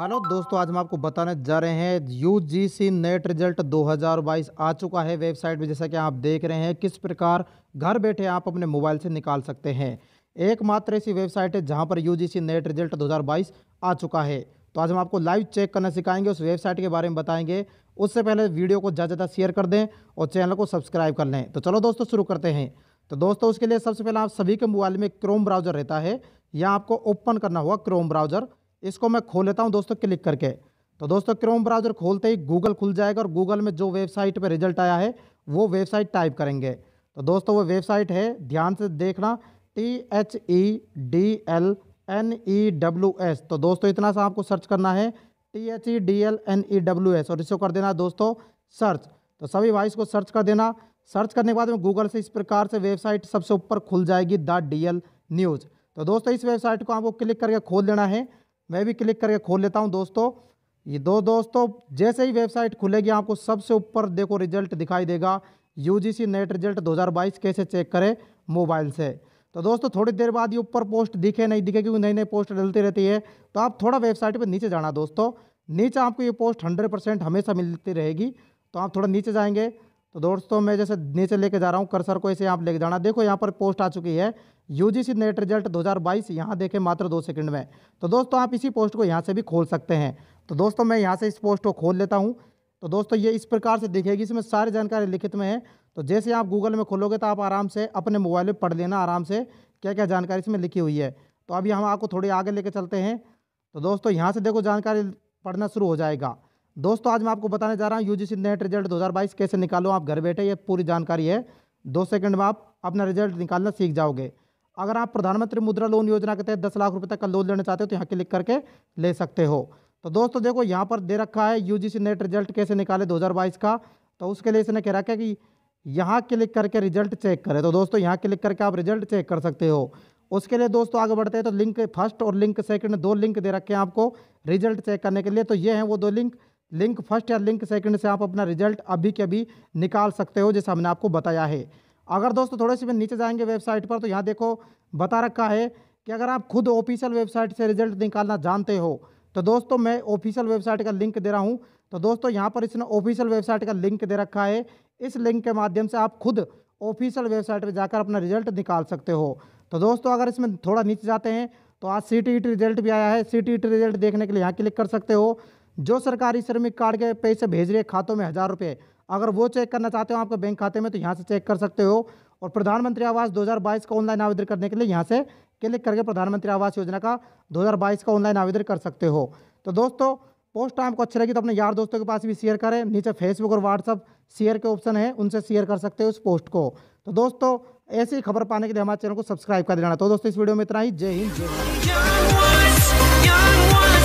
hello हाँ दोस्तों आज हम आपको बताने जा रहे हैं U G C NET result 2022 आ चुका है वेबसाइट में जैसा कि आप देख रहे हैं किस प्रकार घर बैठे आप अपने मोबाइल से निकाल सकते हैं एकमात्र ऐसी वेबसाइट है जहां पर U G C NET result 2022 आ चुका है तो आज हम आपको लाइव चेक करना सिखाएंगे उस वेबसाइट के बारे में बताएंगे उससे पहले वीडियो को ज़्यादा ज़्यादा शेयर कर दें और चैनल को सब्सक्राइब कर लें तो चलो दोस्तों शुरू करते हैं तो दोस्तों उसके लिए सबसे पहले आप सभी के मोबाइल में क्रोम ब्राउज़र रहता है या आपको ओपन करना होगा क्रोम ब्राउज़र इसको मैं खोल लेता हूँ दोस्तों क्लिक करके तो दोस्तों क्रोम ब्राउजर खोलते ही गूगल खुल जाएगा और गूगल में जो वेबसाइट पर रिजल्ट आया है वो वेबसाइट टाइप करेंगे तो दोस्तों वो वेबसाइट है ध्यान से देखना T H E D L N E W S तो दोस्तों इतना सा आपको सर्च करना है T H E D L N E W S और इसको कर देना दोस्तों सर्च तो सभी वाइस को सर्च कर देना सर्च करने के बाद में गूगल से इस प्रकार से वेबसाइट सबसे ऊपर खुल जाएगी द डी एल न्यूज़ तो दोस्तों इस वेबसाइट को आपको क्लिक करके खोल लेना है मैं भी क्लिक करके खोल लेता हूँ दोस्तों ये दो दोस्तों जैसे ही वेबसाइट खुलेगी आपको सबसे ऊपर देखो रिजल्ट दिखाई देगा यू नेट रिजल्ट दो कैसे चेक करें मोबाइल से तो दोस्तों थोड़ी देर बाद ये ऊपर पोस्ट दिखे नहीं दिखे क्योंकि नई नई पोस्ट डलती रहती है तो आप थोड़ा वेबसाइट पर नीचे जाना दोस्तों नीचे आपको ये पोस्ट हंड्रेड हमेशा मिलती रहेगी तो आप थोड़ा नीचे जाएंगे तो दोस्तों मैं जैसे नीचे लेके जा रहा हूँ कर्सर को ऐसे आप लेके जाना देखो यहाँ पर पोस्ट आ चुकी है U G C NET result 2022 यहाँ देखें मात्र दो सेकंड में तो दोस्तों आप इसी पोस्ट को यहाँ से भी खोल सकते हैं तो दोस्तों मैं यहाँ से इस पोस्ट को खोल लेता हूँ तो दोस्तों ये इस प्रकार से दिखेगी इसमें सारी जानकारी लिखित में है तो जैसे आप गूगल में खोलोगे तो आप आराम से अपने मोबाइल में पढ़ लेना आराम से क्या क्या जानकारी इसमें लिखी हुई है तो अभी हम आपको थोड़ी आगे लेके चलते हैं तो दोस्तों यहाँ से देखो जानकारी पढ़ना शुरू हो जाएगा दोस्तों आज मैं आपको बताने जा रहा हूँ यूजीसी नेट रिजल्ट 2022 कैसे निकालो आप घर बैठे ये पूरी जानकारी है दो सेकंड में आप अपना रिजल्ट निकालना सीख जाओगे अगर आप प्रधानमंत्री मुद्रा लोन योजना के तहत दस लाख रुपये तक का लोन लेना चाहते हो तो यहाँ क्लिक करके ले सकते हो तो दोस्तों देखो यहाँ पर दे रखा है यू नेट रिजल्ट कैसे निकाले दो का तो उसके लिए इसने कह रखा है कि यहाँ क्लिक करके रिजल्ट चेक करें तो दोस्तों यहाँ क्लिक करके आप रिजल्ट चेक कर सकते हो उसके लिए दोस्तों आगे बढ़ते हैं तो लिंक फर्स्ट और लिंक सेकंड दो लिंक दे रखे हैं आपको रिजल्ट चेक करने के लिए तो ये हैं वो दो लिंक लिंक फर्स्ट या लिंक सेकंड से आप अपना रिजल्ट अभी के अभी निकाल सकते हो जैसे हमने आपको बताया है अगर दोस्तों थोड़े से नीचे जाएंगे वेबसाइट पर तो यहाँ देखो बता रखा है कि अगर आप खुद ऑफिशियल वेबसाइट से रिजल्ट निकालना जानते हो तो दोस्तों मैं ऑफिशियल वेबसाइट का लिंक दे रहा हूँ तो दोस्तों यहाँ पर इसने ऑफिशियल वेबसाइट का लिंक दे रखा है इस लिंक के माध्यम से आप खुद ऑफिशियल वेबसाइट पर जाकर अपना रिजल्ट निकाल सकते हो तो दोस्तों अगर इसमें थोड़ा नीचे जाते हैं तो आज सी टी रिजल्ट भी आया है सी टी रिजल्ट देखने के लिए यहाँ क्लिक कर सकते हो जो सरकारी श्रमिक कार्ड के पैसे भेज रहे खातों में हज़ार रुपये अगर वो चेक करना चाहते हो आपके बैंक खाते में तो यहाँ से चेक कर सकते हो और प्रधानमंत्री आवास 2022 का ऑनलाइन आवेदन करने के लिए यहाँ से क्लिक करके प्रधानमंत्री आवास योजना का 2022 का ऑनलाइन आवेदन कर सकते हो तो दोस्तों पोस्ट टाइम को अच्छी लगी तो अपने यार दोस्तों के पास भी शेयर करें नीचे फेसबुक और व्हाट्सअप शेयर के ऑप्शन है उनसे शेयर कर सकते हो उस पोस्ट को तो दोस्तों ऐसी खबर पाने के लिए हमारे चैनल को सब्सक्राइब कर देना तो दोस्तों इस वीडियो में इतना ही जय हिंद जय